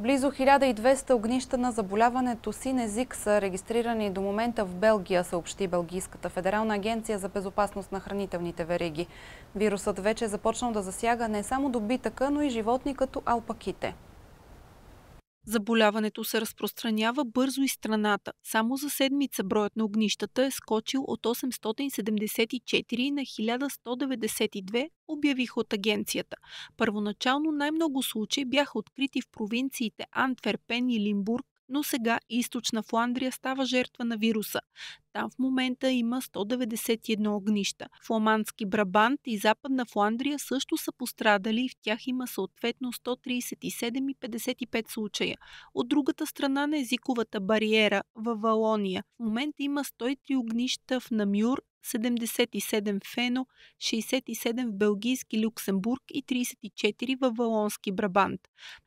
Близо 1200 огнища на заболяването син език са регистрирани до момента в Белгия, съобщи Белгийската федерална агенция за безопасност на хранителните вериги. Вирусът вече е започнал да засяга не само добитъка, но и животни като алпаките. Заболяването се разпространява бързо из страната. Само за седмица броят на огнищата е скочил от 874 на 1192, обявиха от агенцията. Първоначално най-много случаи бяха открити в провинциите Антверпен и Лимбург, но сега източна Фландрия става жертва на вируса. Там в момента има 191 огнища. Фламандски Брабант и Западна Фландрия също са пострадали и в тях има съответно 137 и 55 случая. От другата страна на езиковата бариера във Валония в момента има 103 огнища в Намюр 77 в Фено, 67 в Белгийски Люксембург и 34 във Валонски Брабант.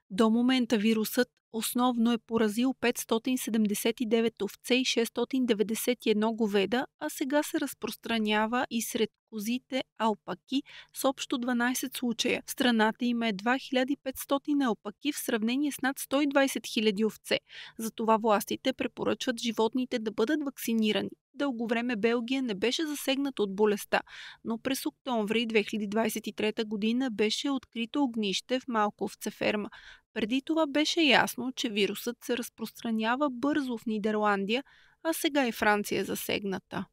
До момента вирусът основно е поразил 579 овце и 691 говеда, а сега се разпространява и сред козите алпаки с общо 12 случая. В страната има е 2500 алпаки в сравнение с над 120 000 овце. Затова властите препоръчват животните да бъдат вакцинирани дълго време Белгия не беше засегната от болестта, но през октомври 2023 година беше открито огнище в Малковце ферма. Преди това беше ясно, че вирусът се разпространява бързо в Нидерландия, а сега и Франция е засегната.